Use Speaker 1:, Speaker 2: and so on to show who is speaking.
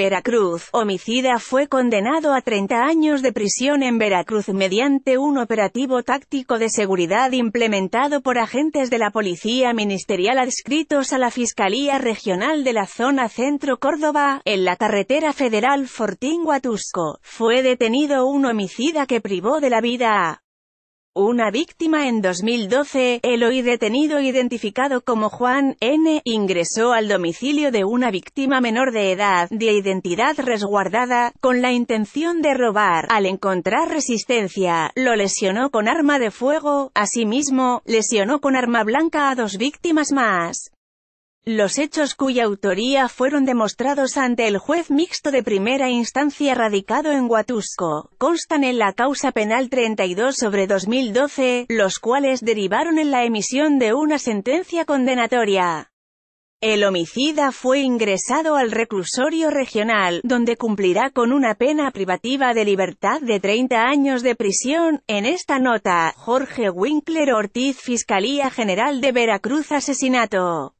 Speaker 1: Veracruz. Homicida fue condenado a 30 años de prisión en Veracruz mediante un operativo táctico de seguridad implementado por agentes de la Policía Ministerial adscritos a la Fiscalía Regional de la Zona Centro Córdoba, en la carretera federal Fortín-Guatusco. Fue detenido un homicida que privó de la vida a una víctima en 2012, el hoy detenido identificado como Juan N. ingresó al domicilio de una víctima menor de edad, de identidad resguardada, con la intención de robar. Al encontrar resistencia, lo lesionó con arma de fuego, asimismo, lesionó con arma blanca a dos víctimas más. Los hechos cuya autoría fueron demostrados ante el juez mixto de primera instancia radicado en Huatusco, constan en la causa penal 32 sobre 2012, los cuales derivaron en la emisión de una sentencia condenatoria. El homicida fue ingresado al reclusorio regional, donde cumplirá con una pena privativa de libertad de 30 años de prisión. En esta nota, Jorge Winkler Ortiz Fiscalía General de Veracruz Asesinato.